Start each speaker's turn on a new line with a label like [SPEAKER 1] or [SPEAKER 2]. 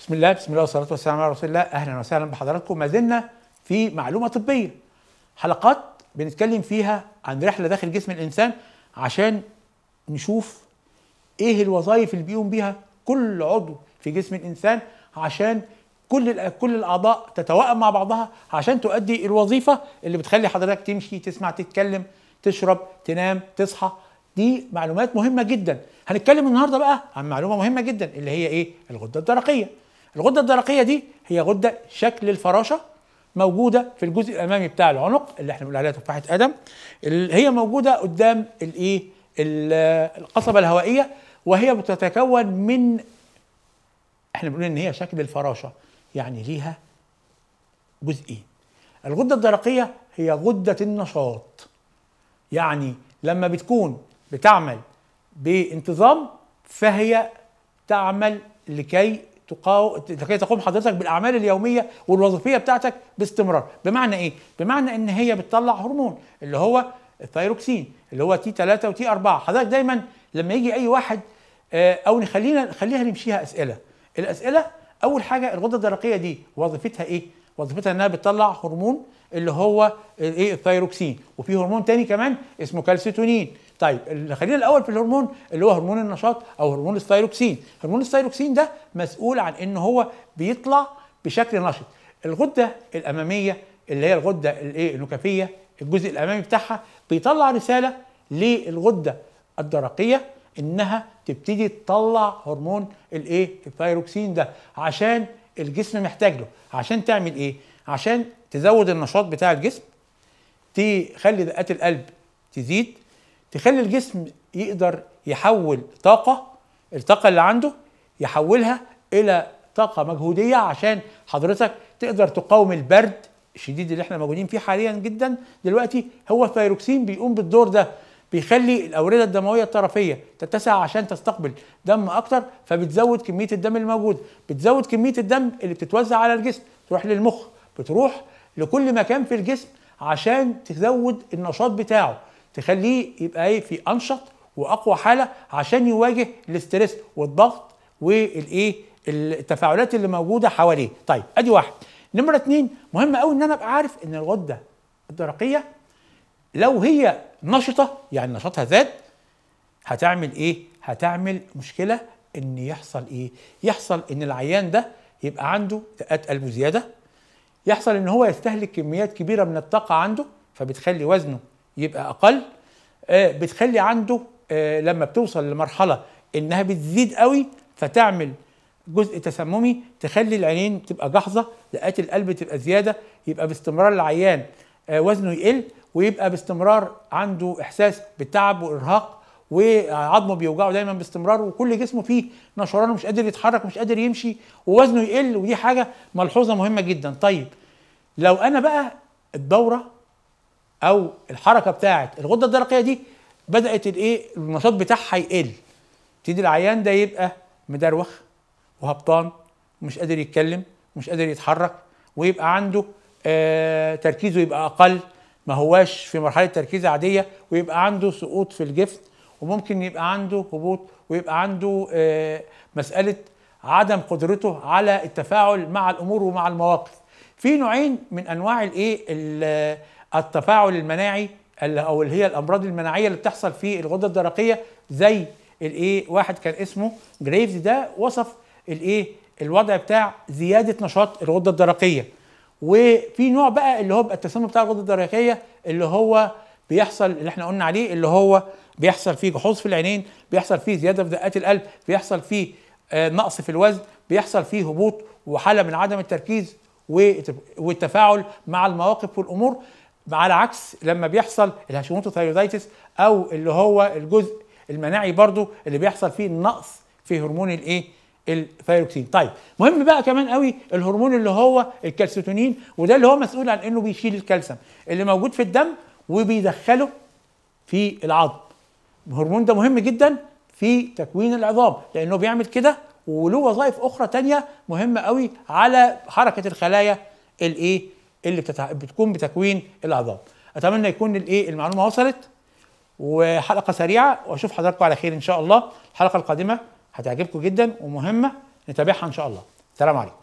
[SPEAKER 1] بسم الله بسم الله والصلاة والسلام على رسول الله أهلا وسهلا بحضراتكم ما زلنا في معلومة طبية حلقات بنتكلم فيها عن رحلة داخل جسم الإنسان عشان نشوف إيه الوظائف اللي بيقوم بيها كل عضو في جسم الإنسان عشان كل كل الأعضاء تتوائم مع بعضها عشان تؤدي الوظيفة اللي بتخلي حضرتك تمشي تسمع تتكلم تشرب تنام تصحى دي معلومات مهمة جدا هنتكلم النهاردة بقى عن معلومة مهمة جدا اللي هي إيه الغدة الدرقية الغده الدرقيه دي هي غده شكل الفراشه موجوده في الجزء الامامي بتاع العنق اللي احنا بنقول عليها تفاحه ادم هي موجوده قدام الايه القصبه الهوائيه وهي بتتكون من احنا بنقول ان هي شكل الفراشه يعني ليها جزئين الغده الدرقيه هي غده النشاط يعني لما بتكون بتعمل بانتظام فهي تعمل لكي تقاو... لكي تقوم حضرتك بالاعمال اليوميه والوظيفيه بتاعتك باستمرار بمعنى ايه بمعنى ان هي بتطلع هرمون اللي هو الثيروكسين اللي هو تي 3 وتي 4 حضرتك دايما لما يجي اي واحد آه، او نخلينا خليها نمشيها اسئله الاسئله اول حاجه الغده الدرقيه دي وظيفتها ايه وظيفتها انها بتطلع هرمون اللي هو الايه الثيروكسين وفي هرمون تاني كمان اسمه كالسيتونين طيب خلينا الاول في الهرمون اللي هو هرمون النشاط او هرمون الثايروكسين هرمون الثايروكسين ده مسؤول عن ان هو بيطلع بشكل نشط الغده الاماميه اللي هي الغده الايه النكفيه الجزء الامامي بتاعها بيطلع رساله للغده الدرقيه انها تبتدي تطلع هرمون الايه الثايروكسين ده عشان الجسم محتاج له عشان تعمل ايه عشان تزود النشاط بتاع الجسم تخلي دقات القلب تزيد تخلي الجسم يقدر يحول طاقة الطاقة اللي عنده يحولها إلى طاقة مجهودية عشان حضرتك تقدر تقاوم البرد الشديد اللي احنا موجودين فيه حاليا جدا دلوقتي هو الثيروكسين بيقوم بالدور ده بيخلي الأوردة الدموية الطرفية تتسع عشان تستقبل دم أكتر فبتزود كمية الدم الموجود بتزود كمية الدم اللي بتتوزع على الجسم تروح للمخ بتروح لكل مكان في الجسم عشان تزود النشاط بتاعه تخليه يبقى ايه في انشط واقوى حاله عشان يواجه الاستريس والضغط والايه التفاعلات اللي موجوده حواليه طيب ادي واحد نمره اتنين مهم قوي ان انا ابقى عارف ان الغده الدرقيه لو هي نشطه يعني نشاطها زاد هتعمل ايه هتعمل مشكله ان يحصل ايه يحصل ان العيان ده يبقى عنده دقات قلبه زياده يحصل ان هو يستهلك كميات كبيره من الطاقه عنده فبتخلي وزنه يبقى اقل آه، بتخلي عنده آه، لما بتوصل لمرحله انها بتزيد قوي فتعمل جزء تسممي تخلي العينين تبقى جحظه لقات القلب تبقى زياده يبقى باستمرار العيان آه، وزنه يقل ويبقى باستمرار عنده احساس بالتعب وارهاق وعظمه بيوجعه دايما باستمرار وكل جسمه فيه نشران ومش قادر يتحرك ومش قادر يمشي ووزنه يقل ودي حاجه ملحوظه مهمه جدا طيب لو انا بقى الدوره او الحركه بتاعه الغده الدرقيه دي بدات الايه النشاط بتاعها يقل تدي العيان ده يبقى مدروخ وهبطان ومش قادر يتكلم ومش قادر يتحرك ويبقى عنده آه تركيزه يبقى اقل ما هواش في مرحله تركيز عاديه ويبقى عنده سقوط في الجفن وممكن يبقى عنده هبوط ويبقى عنده آه مساله عدم قدرته على التفاعل مع الامور ومع المواقف في نوعين من انواع الايه التفاعل المناعي او اللي هي الامراض المناعيه اللي بتحصل في الغده الدرقيه زي الايه واحد كان اسمه جريفز ده وصف الايه الوضع بتاع زياده نشاط الغده الدرقيه وفي نوع بقى اللي هو التسمم بتاع الغده الدرقيه اللي هو بيحصل اللي احنا قلنا عليه اللي هو بيحصل فيه جحوظ في العينين بيحصل فيه زياده في دقات القلب بيحصل فيه آه نقص في الوزن بيحصل فيه هبوط وحاله من عدم التركيز والتفاعل مع المواقف والامور على عكس لما بيحصل الهاشيموتو ثايرويدايتس او اللي هو الجزء المناعي برضو اللي بيحصل فيه نقص في هرمون الايه الثايروكسين طيب مهم بقى كمان قوي الهرمون اللي هو الكالسيتونين وده اللي هو مسؤول عن انه بيشيل الكالسيوم اللي موجود في الدم وبيدخله في العظم الهرمون ده مهم جدا في تكوين العظام لانه بيعمل كده وله وظائف اخرى تانية مهمه قوي على حركه الخلايا الايه اللي بتتع... بتكون بتكوين العظام اتمنى يكون الايه المعلومه وصلت وحلقه سريعه واشوف حضراتكم على خير ان شاء الله الحلقه القادمه هتعجبكم جدا ومهمه نتابعها ان شاء الله سلام عليكم